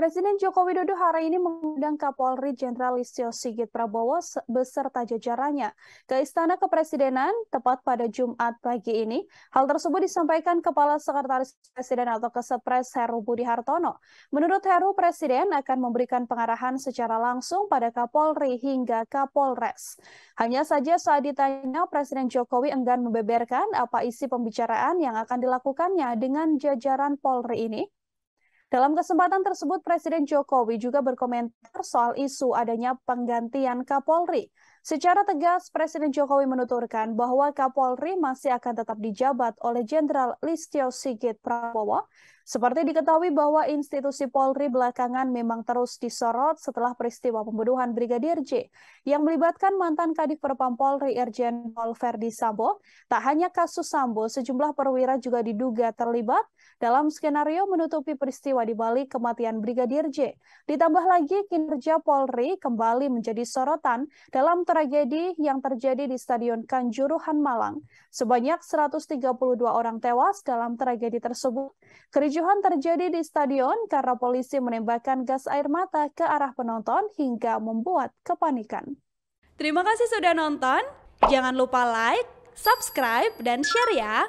Presiden Joko Widodo hari ini mengundang Kapolri Jenderal Listio Sigit Prabowo beserta jajarannya ke Istana Kepresidenan tepat pada Jumat pagi ini. Hal tersebut disampaikan Kepala Sekretaris Presiden atau Kesepres Heru Budi Hartono. Menurut Heru, Presiden akan memberikan pengarahan secara langsung pada Kapolri hingga Kapolres. Hanya saja saat ditanya, Presiden Jokowi enggan membeberkan apa isi pembicaraan yang akan dilakukannya dengan jajaran Polri ini dalam kesempatan tersebut, Presiden Jokowi juga berkomentar soal isu adanya penggantian Kapolri. Secara tegas, Presiden Jokowi menuturkan bahwa Kapolri masih akan tetap dijabat oleh Jenderal Listio Sigit Prabowo. Seperti diketahui bahwa institusi Polri belakangan memang terus disorot setelah peristiwa pembunuhan Brigadir J yang melibatkan mantan Kadif perpam Polri Irjen Pol Verdi Sambo. Tak hanya kasus Sambo, sejumlah perwira juga diduga terlibat dalam skenario menutupi peristiwa di balik kematian Brigadir J. Ditambah lagi kinerja Polri kembali menjadi sorotan dalam tragedi yang terjadi di Stadion Kanjuruhan Malang. Sebanyak 132 orang tewas dalam tragedi tersebut. Kericuhan terjadi di stadion karena polisi menembakkan gas air mata ke arah penonton hingga membuat kepanikan. Terima kasih sudah nonton. Jangan lupa like, subscribe, dan share ya.